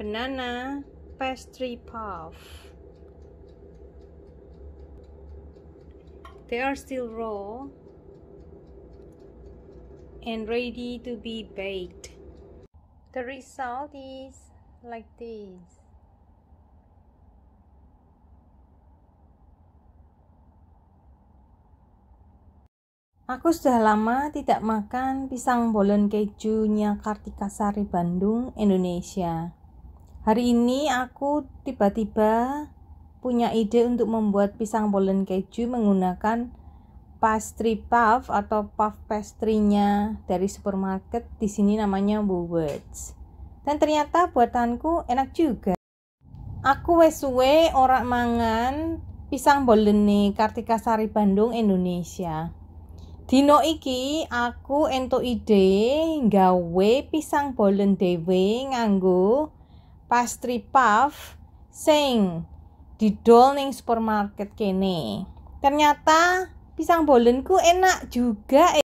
banana pastry puff they are still raw and ready to be baked the result is like this Aku sudah lama tidak makan pisang bolon kejunya Kartika Sari Bandung, Indonesia. Hari ini aku tiba-tiba punya ide untuk membuat pisang polen keju menggunakan pastry puff atau puff pastry-nya dari supermarket di sini namanya Woolworths. Dan ternyata buatanku enak juga. Aku wesuwe orang mangan pisang nih Kartika Sari Bandung Indonesia. Dino iki aku ento ide nggawe pisang bolen dewe nganggo pastry puff sing didol ning supermarket kene. Ternyata pisang bolenku enak juga